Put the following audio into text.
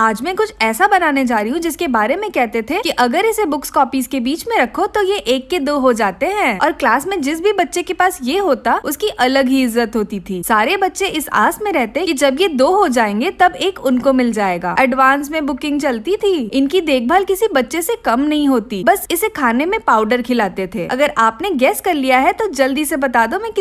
आज मैं कुछ ऐसा बनाने जा रही हूँ जिसके बारे में कहते थे कि अगर इसे बुक्स कॉपीज के बीच में रखो तो ये एक के दो हो जाते हैं और क्लास में जिस भी बच्चे के पास ये होता उसकी अलग ही इज्जत होती थी सारे बच्चे इस आस में रहते कि जब ये दो हो जाएंगे तब एक उनको मिल जाएगा एडवांस में बुकिंग चलती थी इनकी देखभाल किसी बच्चे ऐसी कम नहीं होती बस इसे खाने में पाउडर खिलाते थे अगर आपने गैस कर लिया है तो जल्दी से बता दो मैं